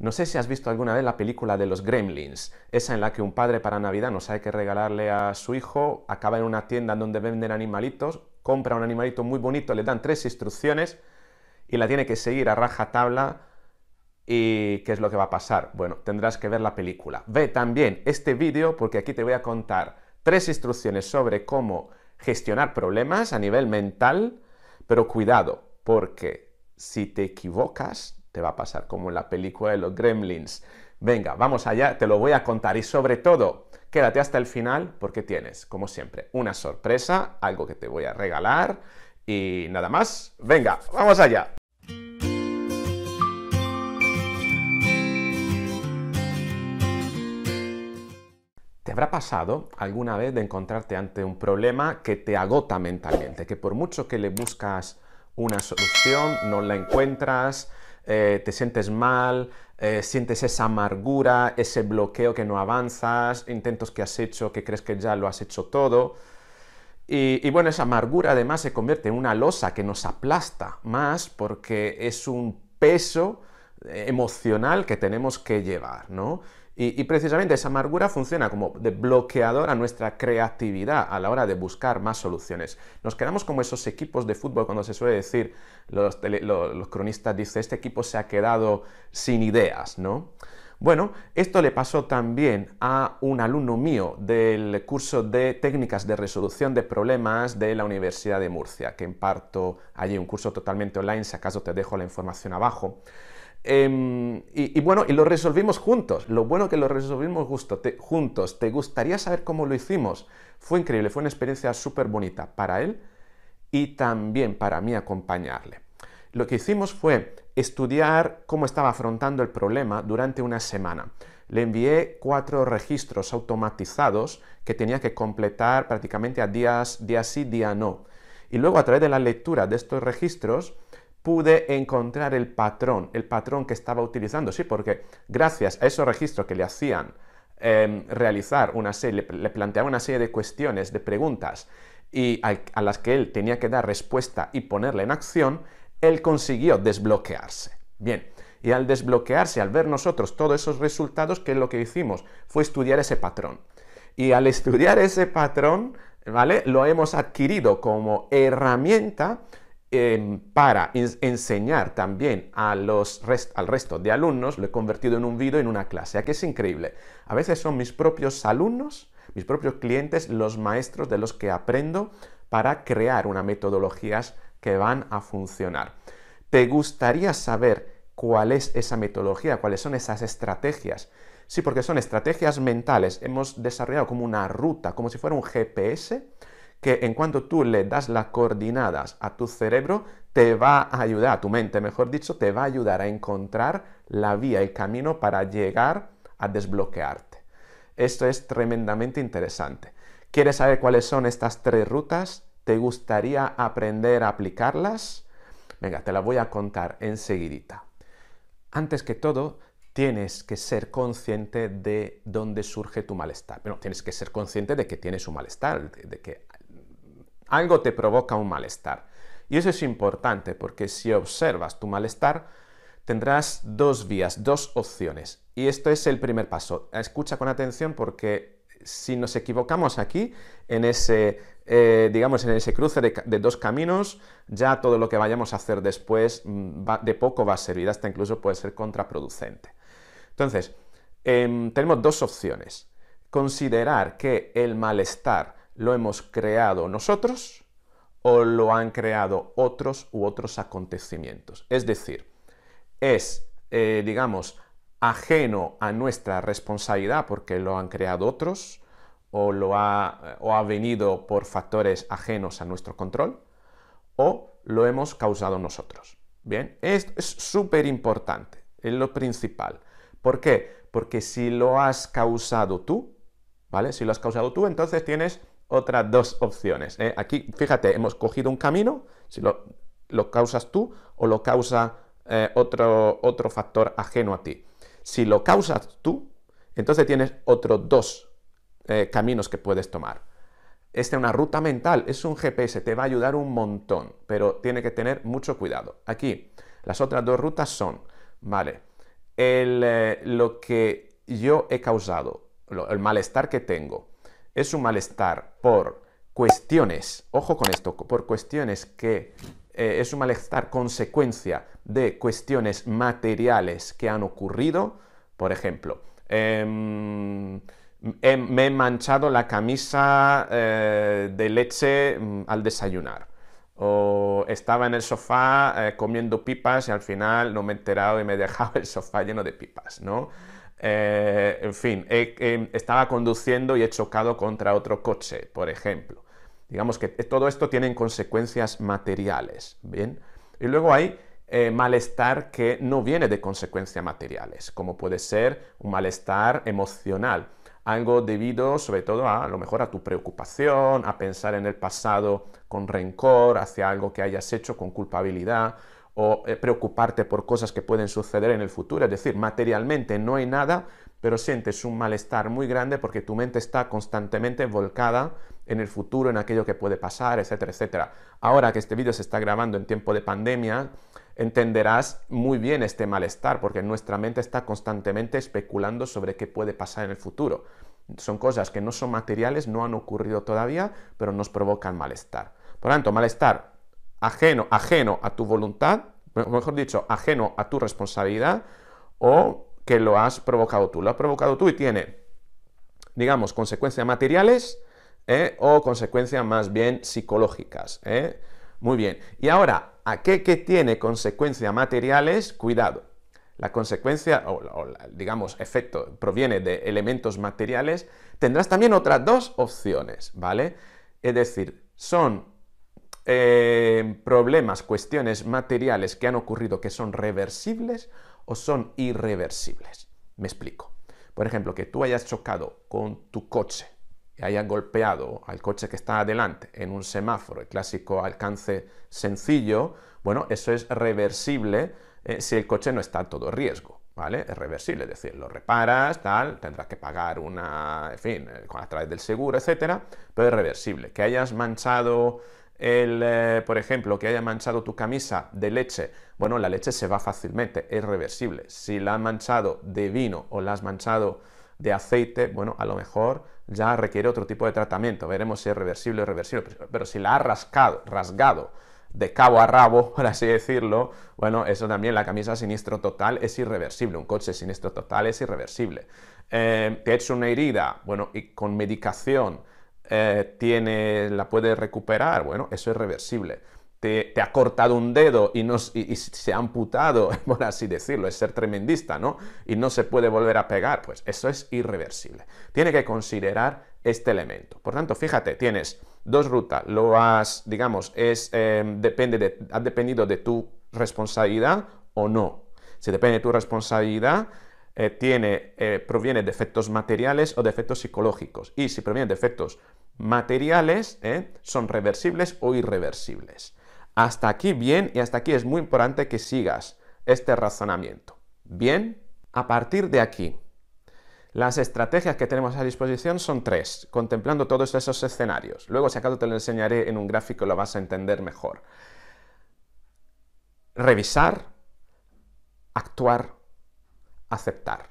No sé si has visto alguna vez la película de los Gremlins, esa en la que un padre para Navidad no sabe qué regalarle a su hijo, acaba en una tienda donde venden animalitos, compra un animalito muy bonito, le dan tres instrucciones y la tiene que seguir a raja tabla y qué es lo que va a pasar. Bueno, tendrás que ver la película. Ve también este vídeo porque aquí te voy a contar tres instrucciones sobre cómo gestionar problemas a nivel mental, pero cuidado, porque si te equivocas, te va a pasar como en la película de los gremlins. Venga, vamos allá, te lo voy a contar y sobre todo, quédate hasta el final porque tienes, como siempre, una sorpresa, algo que te voy a regalar y nada más. Venga, vamos allá. ¿Te habrá pasado alguna vez de encontrarte ante un problema que te agota mentalmente, que por mucho que le buscas una solución, no la encuentras, eh, te sientes mal, eh, sientes esa amargura, ese bloqueo que no avanzas, intentos que has hecho que crees que ya lo has hecho todo. Y, y, bueno, esa amargura además se convierte en una losa que nos aplasta más porque es un peso eh, emocional que tenemos que llevar, ¿no? Y, precisamente esa amargura funciona como de bloqueador a nuestra creatividad a la hora de buscar más soluciones. Nos quedamos como esos equipos de fútbol cuando se suele decir, los, cronistas dicen, este equipo se ha quedado sin ideas, ¿no? Bueno, esto le pasó también a un alumno mío del curso de técnicas de resolución de problemas de la Universidad de Murcia, que imparto allí un curso totalmente online, si acaso te dejo la información abajo. Em, y, bueno, y lo resolvimos juntos. Lo bueno que lo resolvimos justo, juntos. ¿Te gustaría saber cómo lo hicimos? Fue increíble, fue una experiencia súper bonita para él y también para mí acompañarle. Lo que hicimos fue estudiar cómo estaba afrontando el problema durante una semana. Le envié cuatro registros automatizados que tenía que completar prácticamente a días, día sí, día no. Y luego a través de la lectura de estos registros, pude encontrar el patrón, el patrón que estaba utilizando. Sí, porque gracias a esos registros que le hacían em, realizar una serie, le, planteaba una serie de cuestiones, de preguntas, y a, las que él tenía que dar respuesta y ponerla en acción, él consiguió desbloquearse. Bien, y al desbloquearse, al ver nosotros todos esos resultados, ¿qué es lo que hicimos fue estudiar ese patrón. Y al estudiar ese patrón, ¿vale? Lo hemos adquirido como herramienta para enseñar también a los al resto de alumnos, lo he convertido en un video en una clase. que es increíble. A veces son mis propios alumnos, mis propios clientes, los maestros de los que aprendo para crear unas metodologías que van a funcionar. ¿Te gustaría saber cuál es esa metodología, cuáles son esas estrategias? Sí, porque son estrategias mentales. Hemos desarrollado como una ruta, como si fuera un GPS que en cuanto tú le das las coordenadas a tu cerebro, te va a ayudar, a tu mente mejor dicho, te va a ayudar a encontrar la vía, el camino para llegar a desbloquearte. Esto es tremendamente interesante. ¿Quieres saber cuáles son estas tres rutas? ¿Te gustaría aprender a aplicarlas? Venga, te la voy a contar enseguidita. Antes que todo, tienes que ser consciente de dónde surge tu malestar. Bueno, tienes que ser consciente de que tienes un malestar, de que algo te provoca un malestar. Y eso es importante porque si observas tu malestar, tendrás dos vías, dos opciones. Y esto es el primer paso. Escucha con atención porque si nos equivocamos aquí, en ese, eh, digamos, en ese cruce de, dos caminos, ya todo lo que vayamos a hacer después mm, de poco va a servir, hasta incluso puede ser contraproducente. Entonces, em, tenemos dos opciones. Considerar que el malestar lo hemos creado nosotros o lo han creado otros u otros acontecimientos. Es decir, es, eh, digamos, ajeno a nuestra responsabilidad porque lo han creado otros o, lo ha, eh, o ha venido por factores ajenos a nuestro control o lo hemos causado nosotros. Bien, esto es súper importante, es lo principal. ¿Por qué? Porque si lo has causado tú, ¿vale? Si lo has causado tú, entonces tienes otras dos opciones. ¿eh? Aquí, fíjate, hemos cogido un camino, si lo, causas tú o lo causa eh, otro, factor ajeno a ti. Si lo causas tú, entonces tienes otros dos eh, caminos que puedes tomar. Esta es una ruta mental, es un GPS, te va a ayudar un montón, pero tiene que tener mucho cuidado. Aquí, las otras dos rutas son, vale, lo que yo he causado, el malestar que tengo, es un malestar por cuestiones, ojo con esto, por cuestiones que eh, es un malestar consecuencia de cuestiones materiales que han ocurrido, por ejemplo, em, me he manchado la camisa eh, de leche mm, al desayunar. O estaba en el sofá eh, comiendo pipas y al final no me he enterado y me he dejado el sofá lleno de pipas, ¿no? Eh, en fin, estaba conduciendo y he chocado contra otro coche, por ejemplo. Digamos que todo esto tiene consecuencias materiales, ¿bien? Y luego hay eh, malestar que no viene de consecuencias materiales, como puede ser un malestar emocional, algo debido sobre todo a lo mejor a tu preocupación, a pensar en el pasado con rencor hacia algo que hayas hecho con culpabilidad, o eh, preocuparte por cosas que pueden suceder en el futuro. Es decir, materialmente no hay nada, pero sientes un malestar muy grande porque tu mente está constantemente volcada en el futuro, en aquello que puede pasar, etcétera, etcétera. Ahora que este vídeo se está grabando en tiempo de pandemia, entenderás muy bien este malestar porque nuestra mente está constantemente especulando sobre qué puede pasar en el futuro. Son cosas que no son materiales, no han ocurrido todavía, pero nos provocan malestar. Por tanto, malestar ajeno, ajeno a tu voluntad, mejor dicho, ajeno a tu responsabilidad, o que lo has provocado tú. Lo has provocado tú y tiene, digamos, consecuencias materiales ¿eh? o consecuencias más bien psicológicas. ¿eh? Muy bien. Y ahora, a qué que tiene consecuencias materiales, cuidado. La consecuencia, o, digamos, efecto, proviene de elementos materiales, tendrás también otras dos opciones, ¿vale? Es decir, son eh, problemas, cuestiones materiales que han ocurrido que son reversibles o son irreversibles. Me explico. Por ejemplo, que tú hayas chocado con tu coche y hayas golpeado al coche que está adelante en un semáforo, el clásico alcance sencillo, bueno, eso es reversible eh, si el coche no está a todo riesgo. ¿Vale? Es reversible, es decir, lo reparas, tal, tendrás que pagar una, en fin, eh, a través del seguro, etcétera, pero es reversible. Que hayas manchado el, eh, por ejemplo, que haya manchado tu camisa de leche, bueno, la leche se va fácilmente, es reversible. Si la has manchado de vino o la has manchado de aceite, bueno, a lo mejor ya requiere otro tipo de tratamiento. Veremos si es reversible o reversible. Pero, si la has rascado, rasgado de cabo a rabo, por así decirlo, bueno, eso también, la camisa siniestro total es irreversible, un coche siniestro total es irreversible. Eh, que te he hecho una herida, bueno, y con medicación eh, tiene, la puede recuperar, bueno, eso es reversible. Te, ha cortado un dedo y, se ha amputado, por así decirlo, es ser tremendista, ¿no? Y no se puede volver a pegar, pues eso es irreversible. Tiene que considerar este elemento. Por tanto, fíjate, tienes dos rutas, lo has, digamos, es, eh, depende de, ha dependido de tu responsabilidad o no. Si depende de tu responsabilidad, eh, tiene, proviene de efectos materiales o de efectos psicológicos. Y si proviene de efectos materiales ¿eh? son reversibles o irreversibles. Hasta aquí bien y hasta aquí es muy importante que sigas este razonamiento. Bien, a partir de aquí, las estrategias que tenemos a disposición son tres, contemplando todos esos escenarios. Luego, si acaso te lo enseñaré en un gráfico, lo vas a entender mejor. Revisar, actuar, aceptar.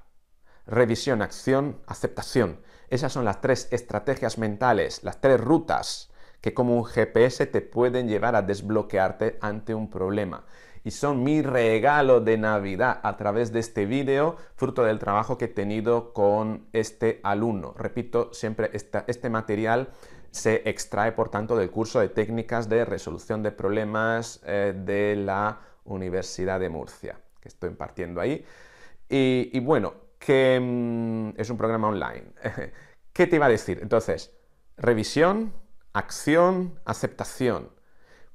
Revisión, acción, aceptación. Esas son las tres estrategias mentales, las tres rutas que como un GPS te pueden llevar a desbloquearte ante un problema. Y son mi regalo de Navidad a través de este vídeo, fruto del trabajo que he tenido con este alumno. Repito, siempre este material se extrae, por tanto, del curso de técnicas de resolución de problemas eh, de la Universidad de Murcia, que estoy impartiendo ahí. y bueno, que mm, es un programa online. ¿Qué te iba a decir? Entonces, revisión, acción, aceptación.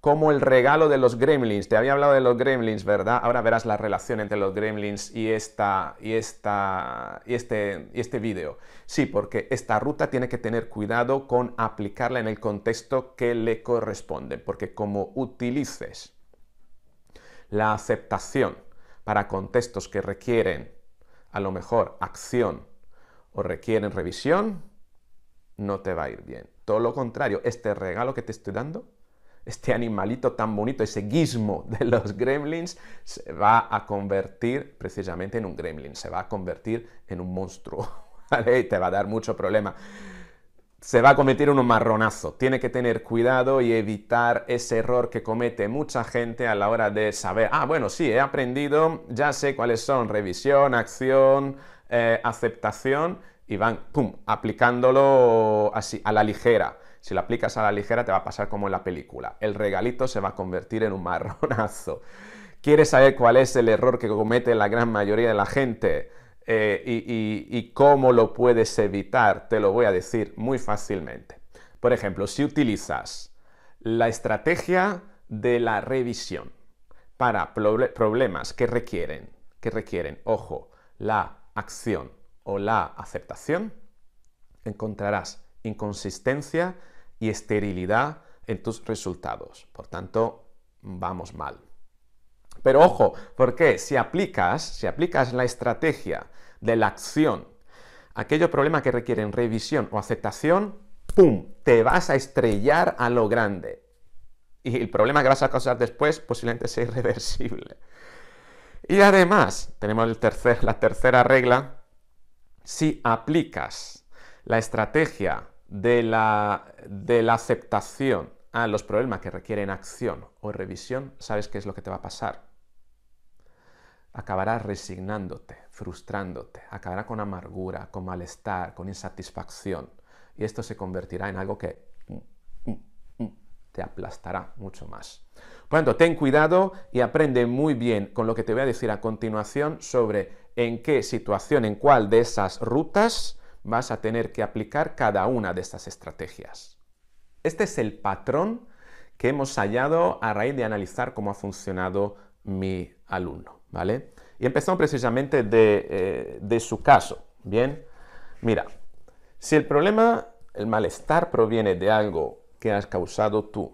Como el regalo de los gremlins. Te había hablado de los gremlins, ¿verdad? Ahora verás la relación entre los gremlins y, esta, y, esta, este, y este vídeo. Sí, porque esta ruta tiene que tener cuidado con aplicarla en el contexto que le corresponde, porque como utilices la aceptación para contextos que requieren a lo mejor acción o requieren revisión, no te va a ir bien. Todo lo contrario, este regalo que te estoy dando, este animalito tan bonito, ese guismo de los gremlins, se va a convertir precisamente en un gremlin, se va a convertir en un monstruo, ¿vale? Y te va a dar mucho problema se va a cometer un marronazo. Tiene que tener cuidado y evitar ese error que comete mucha gente a la hora de saber, ah, bueno, sí, he aprendido, ya sé cuáles son revisión, acción, eh, aceptación, y van, pum, aplicándolo así, a la ligera. Si lo aplicas a la ligera te va a pasar como en la película. El regalito se va a convertir en un marronazo. ¿Quieres saber cuál es el error que comete la gran mayoría de la gente? Eh, y, y cómo lo puedes evitar, te lo voy a decir muy fácilmente. Por ejemplo, si utilizas la estrategia de la revisión para problemas que requieren, que requieren, ojo, la acción o la aceptación, encontrarás inconsistencia y esterilidad en tus resultados. Por tanto, vamos mal. Pero ojo, porque si aplicas, si aplicas la estrategia de la acción, aquello problema que requieren revisión o aceptación, ¡pum! Te vas a estrellar a lo grande. Y el problema que vas a causar después posiblemente sea irreversible. Y además, tenemos la tercera regla. Si aplicas la estrategia de la aceptación a los problemas que requieren acción o revisión, sabes qué es lo que te va a pasar. Acabarás resignándote, frustrándote, acabará con amargura, con malestar, con insatisfacción. Y esto se convertirá en algo que mm, mm, mm, te aplastará mucho más. Por tanto, ten cuidado y aprende muy bien con lo que te voy a decir a continuación sobre en qué situación, en cuál de esas rutas vas a tener que aplicar cada una de estas estrategias. Este es el patrón que hemos hallado a raíz de analizar cómo ha funcionado mi alumno, ¿vale? Y empezamos precisamente eh, de, su caso, ¿bien? Mira, si el problema, el malestar proviene de algo que has causado tú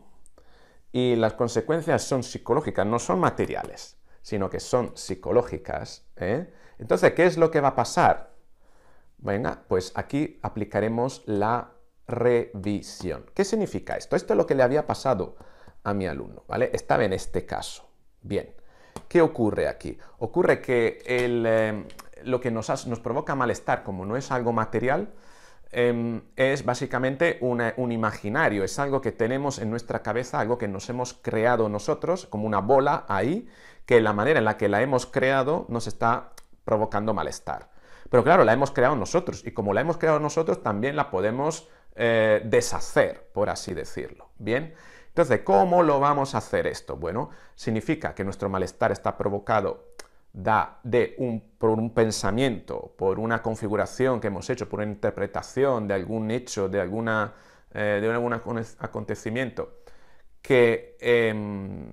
y las consecuencias son psicológicas, no son materiales, sino que son psicológicas, ¿eh? entonces, ¿qué es lo que va a pasar? Venga, pues aquí aplicaremos la revisión. ¿Qué significa esto? Esto es lo que le había pasado a mi alumno, ¿vale? Estaba en este caso. Bien, ¿qué ocurre aquí? Ocurre que em, lo que nos, nos, provoca malestar, como no es algo material, em, es básicamente un imaginario, es algo que tenemos en nuestra cabeza, algo que nos hemos creado nosotros, como una bola ahí, que la manera en la que la hemos creado nos está provocando malestar. Pero claro, la hemos creado nosotros y como la hemos creado nosotros, también la podemos eh, deshacer, por así decirlo. Bien, entonces, ¿cómo lo vamos a hacer esto? Bueno, significa que nuestro malestar está provocado de por un pensamiento, por una configuración que hemos hecho, por una interpretación de algún hecho, de, eh, algún acontecimiento que em,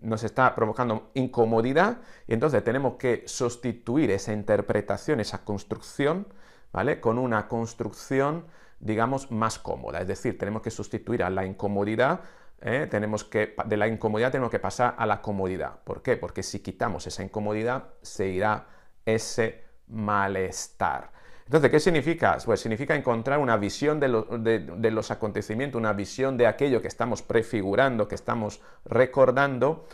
nos está provocando incomodidad y entonces tenemos que sustituir esa interpretación, esa construcción, ¿vale? Con una construcción digamos, más cómoda. Es decir, tenemos que sustituir a la incomodidad ¿eh? tenemos que, de la incomodidad tenemos que pasar a la comodidad. ¿Por qué? Porque si quitamos esa incomodidad, se irá ese malestar. Entonces, ¿qué significa? Pues significa encontrar una visión de los acontecimientos, una visión de aquello que estamos prefigurando, que estamos recordando,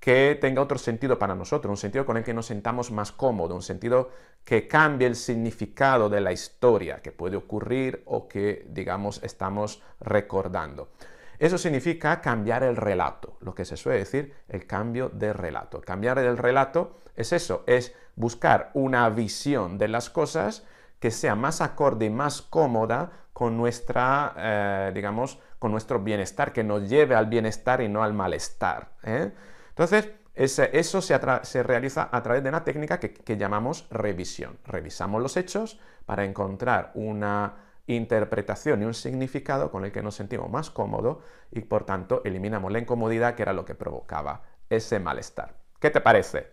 que tenga otro sentido para nosotros, un sentido con el que nos sentamos más cómodos, un sentido que cambie el significado de la historia que puede ocurrir o que, digamos, estamos recordando. Eso significa cambiar el relato, lo que se suele decir el cambio de relato. Cambiar el relato es eso, es buscar una visión de las cosas que sea más acorde y más cómoda con nuestra, eh, digamos, con nuestro bienestar, que nos lleve al bienestar y no al malestar. ¿eh? Entonces, eso se, realiza a través de una técnica que, llamamos revisión. Revisamos los hechos para encontrar una interpretación y un significado con el que nos sentimos más cómodos y por tanto eliminamos la incomodidad que era lo que provocaba ese malestar. ¿Qué te parece?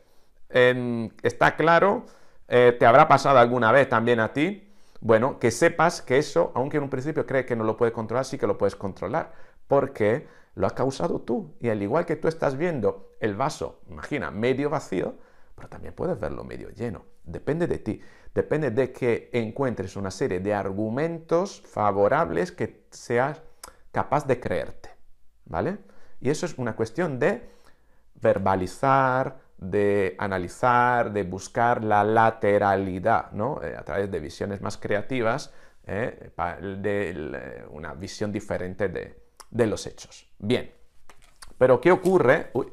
¿Está claro? Eh, ¿Te habrá pasado alguna vez también a ti? Bueno, que sepas que eso, aunque en un principio crees que no lo puedes controlar, sí que lo puedes controlar, porque lo has causado tú. Y al igual que tú estás viendo el vaso, imagina, medio vacío, pero también puedes verlo medio lleno. Depende de ti, depende de que encuentres una serie de argumentos favorables que seas capaz de creerte, ¿vale? Y eso es una cuestión de verbalizar, de analizar, de buscar la lateralidad, ¿no? Eh, a través de visiones más creativas, ¿eh? de eh, una visión diferente de, de los hechos. Bien, pero ¿qué ocurre? Uy,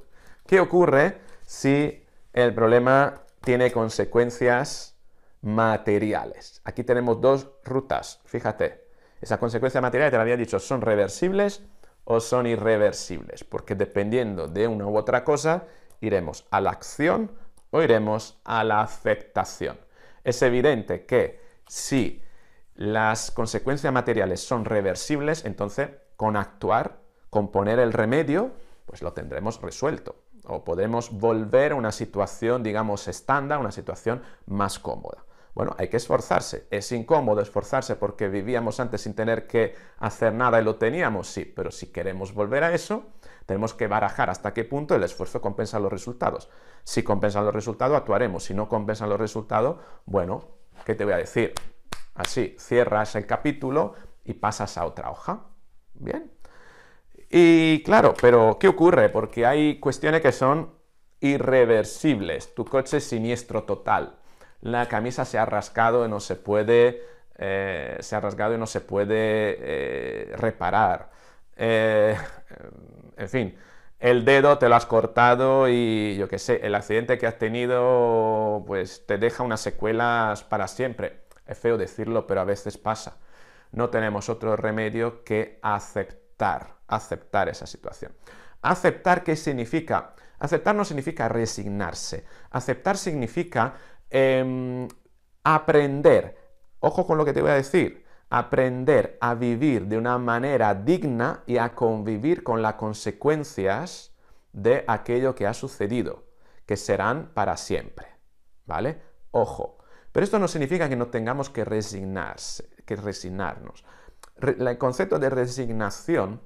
¿Qué ocurre si el problema tiene consecuencias materiales? Aquí tenemos dos rutas, fíjate. Esas consecuencias materiales, te lo había dicho, son reversibles o son irreversibles, porque dependiendo de una u otra cosa, iremos a la acción o iremos a la afectación. Es evidente que si las consecuencias materiales son reversibles, entonces con actuar, con poner el remedio, pues lo tendremos resuelto o podemos volver a una situación, digamos, estándar, una situación más cómoda. Bueno, hay que esforzarse. Es incómodo esforzarse porque vivíamos antes sin tener que hacer nada y lo teníamos, sí, pero si queremos volver a eso, tenemos que barajar hasta qué punto el esfuerzo compensa los resultados. Si compensan los resultados, actuaremos. Si no compensan los resultados, bueno, ¿qué te voy a decir? Así, cierras el capítulo y pasas a otra hoja. Bien, y claro, pero ¿qué ocurre? Porque hay cuestiones que son irreversibles. Tu coche es siniestro total. La camisa se ha rascado y no se puede, eh, ha rasgado y no se puede eh, reparar. Eh, en fin, el dedo te lo has cortado y yo qué sé, el accidente que has tenido pues te deja unas secuelas para siempre. Es feo decirlo, pero a veces pasa. No tenemos otro remedio que aceptar aceptar esa situación. ¿Aceptar qué significa? Aceptar no significa resignarse. Aceptar significa em, aprender. Ojo con lo que te voy a decir. Aprender a vivir de una manera digna y a convivir con las consecuencias de aquello que ha sucedido, que serán para siempre. ¿Vale? Ojo. Pero esto no significa que no tengamos que resignarse, que resignarnos. el concepto de resignación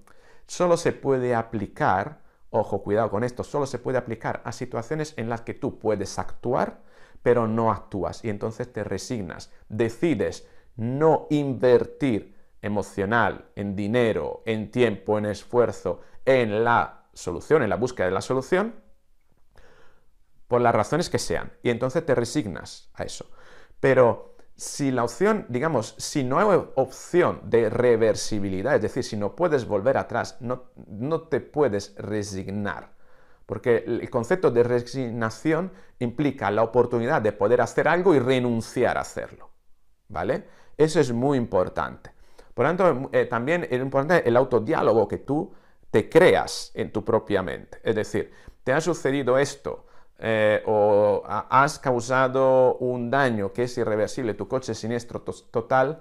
solo se puede aplicar, ojo, cuidado con esto, solo se puede aplicar a situaciones en las que tú puedes actuar, pero no actúas y entonces te resignas, decides no invertir emocional, en dinero, en tiempo, en esfuerzo, en la solución, en la búsqueda de la solución, por las razones que sean. Y entonces te resignas a eso. Pero si la opción, digamos, si no hay opción de reversibilidad, es decir, si no puedes volver atrás, no, te puedes resignar. Porque el concepto de resignación implica la oportunidad de poder hacer algo y renunciar a hacerlo. ¿Vale? Eso es muy importante. Por lo tanto, eh, eh, también es importante el autodiálogo que tú te creas en tu propia mente. Es decir, te ha sucedido esto, eh, o has causado un daño que es irreversible, tu coche es siniestro total,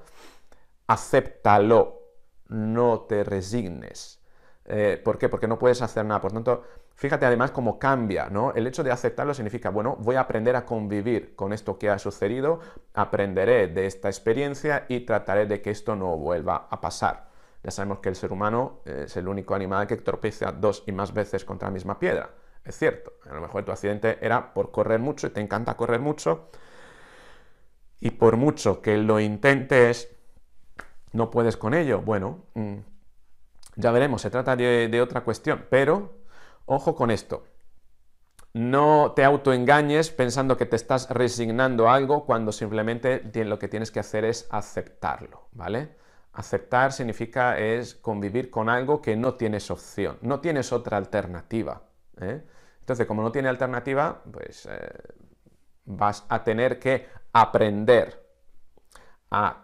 acéptalo, no te resignes. Eh, ¿Por qué? Porque no puedes hacer nada. Por tanto, fíjate además cómo cambia, ¿no? El hecho de aceptarlo significa, bueno, voy a aprender a convivir con esto que ha sucedido, aprenderé de esta experiencia y trataré de que esto no vuelva a pasar. Ya sabemos que el ser humano eh, es el único animal que tropeza dos y más veces contra la misma piedra. Es cierto, a lo mejor tu accidente era por correr mucho y te encanta correr mucho. Y por mucho que lo intentes, no puedes con ello. Bueno, mm, ya veremos, se trata de, otra cuestión. Pero, ojo con esto. No te autoengañes pensando que te estás resignando a algo cuando simplemente lo que tienes que hacer es aceptarlo, ¿vale? Aceptar significa es convivir con algo que no tienes opción, no tienes otra alternativa. ¿eh? Entonces, como no tiene alternativa, pues eh, vas a tener que aprender a,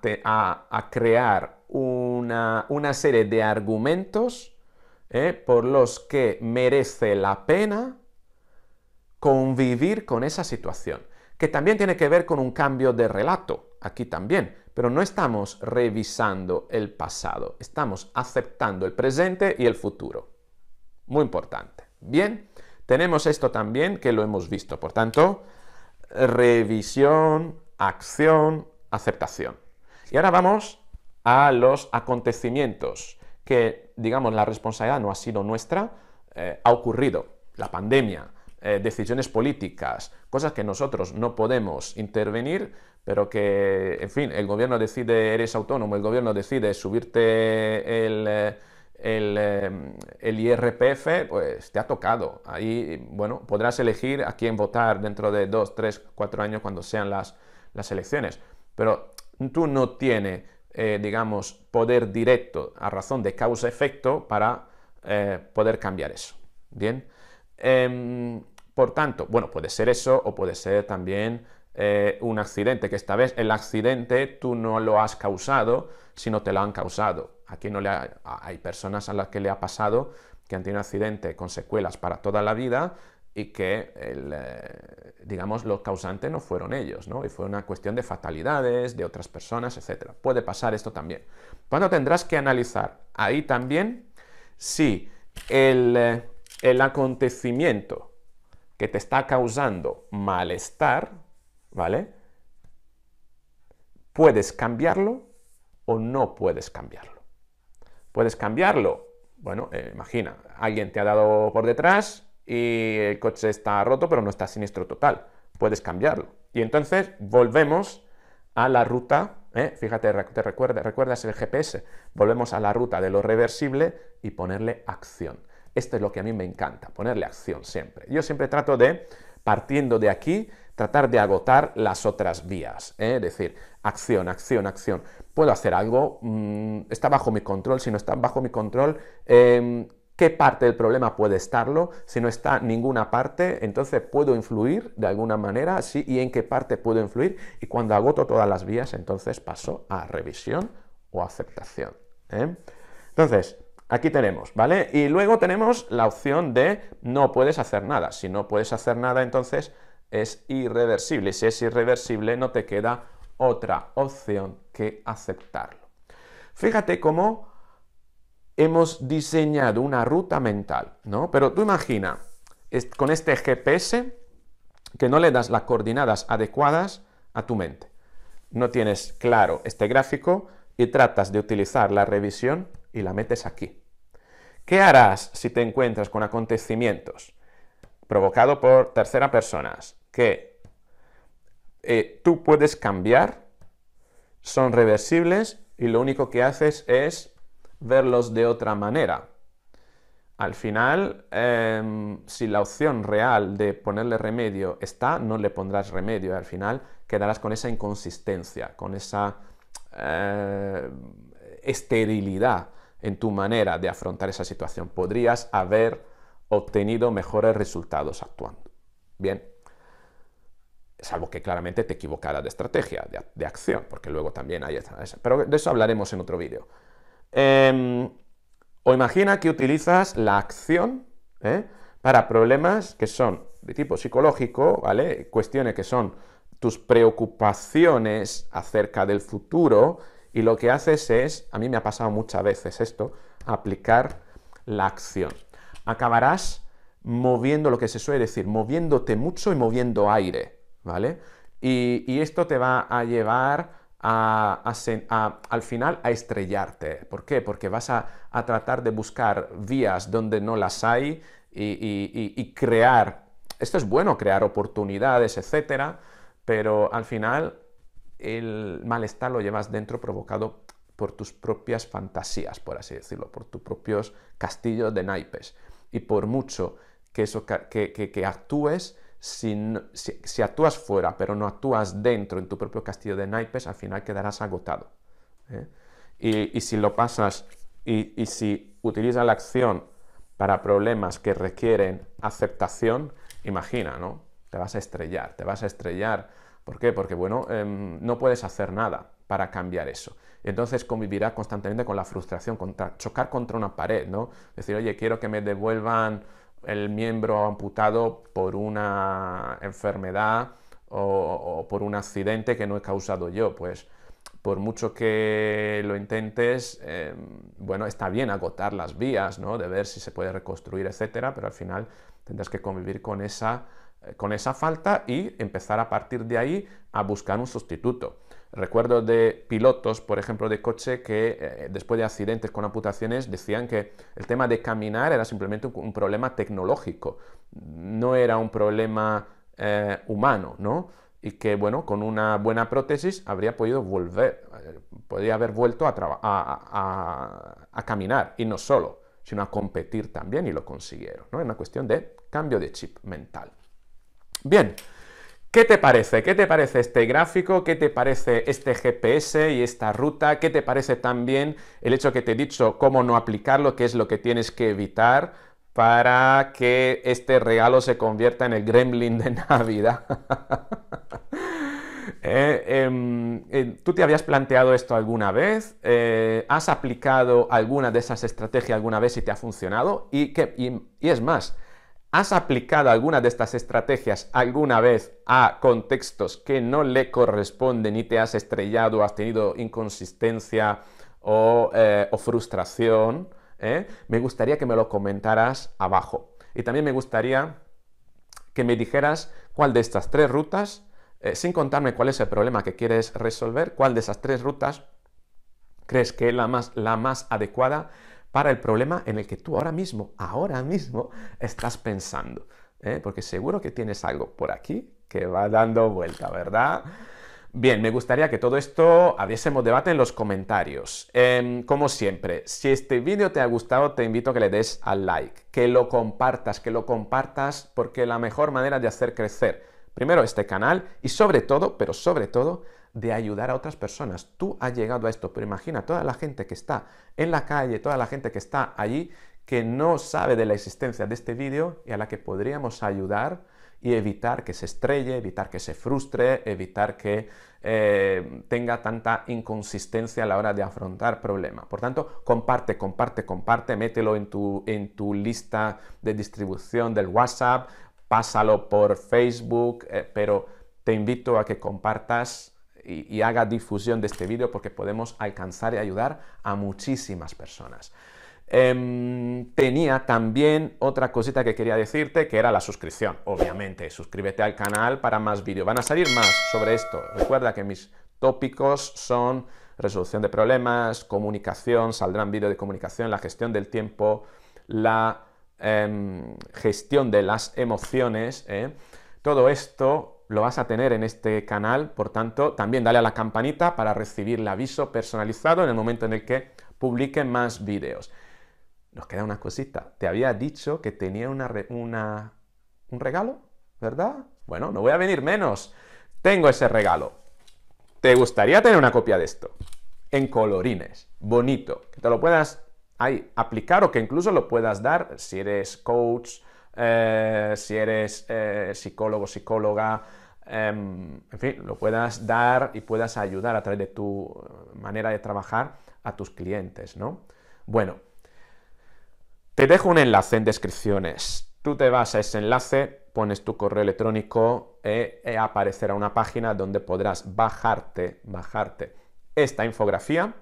crear una, serie de argumentos ¿eh? por los que merece la pena convivir con esa situación, que también tiene que ver con un cambio de relato, aquí también, pero no estamos revisando el pasado, estamos aceptando el presente y el futuro. Muy importante. Bien, tenemos esto también que lo hemos visto. Por tanto, revisión, acción, aceptación. Y ahora vamos a los acontecimientos que, digamos, la responsabilidad no ha sido nuestra, eh, ha ocurrido. La pandemia, eh, decisiones políticas, cosas que nosotros no podemos intervenir, pero que, en fin, el gobierno decide, eres autónomo, el gobierno decide subirte el, eh, el, em, IRPF, pues te ha tocado. Ahí, bueno, podrás elegir a quién votar dentro de dos, tres, cuatro años cuando sean las, elecciones. Pero tú no tienes, eh, digamos, poder directo a razón de causa-efecto para eh, poder cambiar eso. Bien. Em, por tanto, bueno, puede ser eso o puede ser también eh, un accidente, que esta vez el accidente tú no lo has causado, sino te lo han causado. Aquí no hay personas a las que le ha pasado que han tenido un accidente con secuelas para toda la vida y que, eh, digamos, los causantes no fueron ellos, ¿no? Y fue una cuestión de fatalidades, de otras personas, etc. Puede pasar esto también. Cuando tendrás que analizar ahí también si el eh, acontecimiento que te está causando malestar, ¿vale? Puedes cambiarlo o no puedes cambiarlo. Puedes cambiarlo, bueno, eh, imagina, alguien te ha dado por detrás y el coche está roto pero no está siniestro total. Puedes cambiarlo. Y entonces volvemos a la ruta, ¿eh? fíjate, te recuerdas el GPS, volvemos a la ruta de lo reversible y ponerle acción. Esto es lo que a mí me encanta, ponerle acción siempre. Yo siempre trato de, partiendo de aquí, tratar de agotar las otras vías, ¿eh? es decir, acción, acción, acción. Puedo hacer algo, mm, está bajo mi control, si no está bajo mi control, em, ¿qué parte del problema puede estarlo? Si no está ninguna parte, entonces puedo influir de alguna manera, sí, y en qué parte puedo influir, y cuando agoto todas las vías, entonces paso a revisión o aceptación. ¿eh? Entonces, Aquí tenemos, ¿vale? Y luego tenemos la opción de no puedes hacer nada. Si no puedes hacer nada, entonces es irreversible. Si es irreversible, no te queda otra opción que aceptarlo. Fíjate cómo hemos diseñado una ruta mental, ¿no? Pero tú imagina, con este GPS, que no le das las coordenadas adecuadas a tu mente. No tienes claro este gráfico y tratas de utilizar la revisión y la metes aquí. ¿Qué harás si te encuentras con acontecimientos provocados por tercera personas, que eh, tú puedes cambiar, son reversibles y lo único que haces es verlos de otra manera. Al final, em, si la opción real de ponerle remedio está, no le pondrás remedio. Al final quedarás con esa inconsistencia, con esa eh, esterilidad en tu manera de afrontar esa situación. Podrías haber obtenido mejores resultados actuando. Bien salvo que claramente te equivocaras de estrategia, de, acción, porque luego también hay esa, Pero de eso hablaremos en otro vídeo. Em, o imagina que utilizas la acción ¿eh? para problemas que son de tipo psicológico, ¿vale? Cuestiones que son tus preocupaciones acerca del futuro y lo que haces es, a mí me ha pasado muchas veces esto, aplicar la acción. Acabarás moviendo lo que se suele decir, moviéndote mucho y moviendo aire. ¿vale? Y, esto te va a llevar al final a estrellarte. ¿Por qué? Porque vas a, tratar de buscar vías donde no las hay y, crear. Esto es bueno, crear oportunidades, etcétera, pero al final el malestar lo llevas dentro provocado por tus propias fantasías, por así decirlo, por tus propios castillos de naipes. Y por mucho que actúes, si, actúas fuera, pero no actúas dentro en tu propio castillo de naipes, al final quedarás agotado. ¿eh? Y, si lo pasas y, si utilizas la acción para problemas que requieren aceptación, imagina, ¿no? Te vas a estrellar, te vas a estrellar. ¿Por qué? Porque, bueno, em, no puedes hacer nada para cambiar eso. Entonces convivirás constantemente con la frustración, chocar contra una pared, ¿no? Decir, oye, quiero que me devuelvan el miembro amputado por una enfermedad o, por un accidente que no he causado yo. Pues por mucho que lo intentes, em, bueno, está bien agotar las vías, ¿no? De ver si se puede reconstruir, etcétera, pero al final tendrás que convivir con esa eh, falta y empezar a partir de ahí a buscar un sustituto. Recuerdo de pilotos, por ejemplo, de coche que eh, después de accidentes con amputaciones decían que el tema de caminar era simplemente un, problema tecnológico, no era un problema eh, humano, ¿no? Y que, bueno, con una buena prótesis habría podido volver, eh, podría haber vuelto a, a, a, caminar, y no solo, sino a competir también, y lo consiguieron, ¿no? Es una cuestión de cambio de chip mental. Bien. ¿Qué te parece? ¿Qué te parece este gráfico? ¿Qué te parece este GPS y esta ruta? ¿Qué te parece también el hecho que te he dicho cómo no aplicarlo, qué es lo que tienes que evitar para que este regalo se convierta en el gremlin de Navidad? Eh, em, eh, ¿Tú te habías planteado esto alguna vez? Eh, ¿Has aplicado alguna de esas estrategias alguna vez y te ha funcionado? y es más, ¿Has aplicado alguna de estas estrategias alguna vez a contextos que no le corresponden y te has estrellado, has tenido inconsistencia o, eh, frustración? ¿Eh? Me gustaría que me lo comentaras abajo. Y también me gustaría que me dijeras cuál de estas tres rutas, eh, sin contarme cuál es el problema que quieres resolver, cuál de esas tres rutas crees que es la más adecuada para el problema en el que tú ahora mismo, ahora mismo estás pensando. ¿eh? Porque seguro que tienes algo por aquí que va dando vuelta, ¿verdad? Bien, me gustaría que todo esto abriésemos debate en los comentarios. Em, como siempre, si este vídeo te ha gustado, te invito a que le des al like, que lo compartas, que lo compartas, porque la mejor manera de hacer crecer primero este canal y sobre todo, pero sobre todo, de ayudar a otras personas. Tú has llegado a esto, pero imagina toda la gente que está en la calle, toda la gente que está allí, que no sabe de la existencia de este vídeo y a la que podríamos ayudar y evitar que se estrelle, evitar que se frustre, evitar que eh, tenga tanta inconsistencia a la hora de afrontar problemas. Por tanto, comparte, comparte, comparte, mételo en tu, en tu lista de distribución del WhatsApp, pásalo por Facebook, eh, pero te invito a que compartas y, haga difusión de este vídeo porque podemos alcanzar y ayudar a muchísimas personas. Em, tenía también otra cosita que quería decirte, que era la suscripción. Obviamente, suscríbete al canal para más vídeos. Van a salir más sobre esto. Recuerda que mis tópicos son resolución de problemas, comunicación, saldrán vídeos de comunicación, la gestión del tiempo, la em, gestión de las emociones. ¿eh? Todo esto lo vas a tener en este canal, por tanto, también dale a la campanita para recibir el aviso personalizado en el momento en el que publique más vídeos. Nos queda una cosita. Te había dicho que tenía una, un regalo, ¿verdad? Bueno, no voy a venir menos. Tengo ese regalo. ¿Te gustaría tener una copia de esto? En colorines, bonito, que te lo puedas ahí aplicar o que incluso lo puedas dar si eres coach, eh, si eres eh, psicólogo, psicóloga, Em, en fin, lo puedas dar y puedas ayudar a través de tu manera de trabajar a tus clientes, ¿no? Bueno, te dejo un enlace en descripciones. Tú te vas a ese enlace, pones tu correo electrónico y e, e aparecerá una página donde podrás bajarte, bajarte esta infografía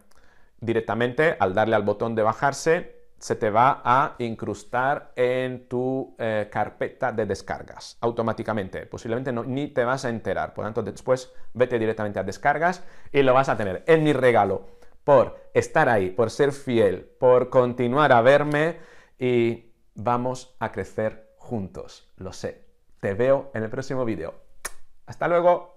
directamente al darle al botón de bajarse se te va a incrustar en tu eh, carpeta de descargas automáticamente. Posiblemente ni te vas a enterar. Por lo tanto, después vete directamente a descargas y lo vas a tener es mi regalo por estar ahí, por ser fiel, por continuar a verme y vamos a crecer juntos. Lo sé. Te veo en el próximo vídeo. Hasta luego.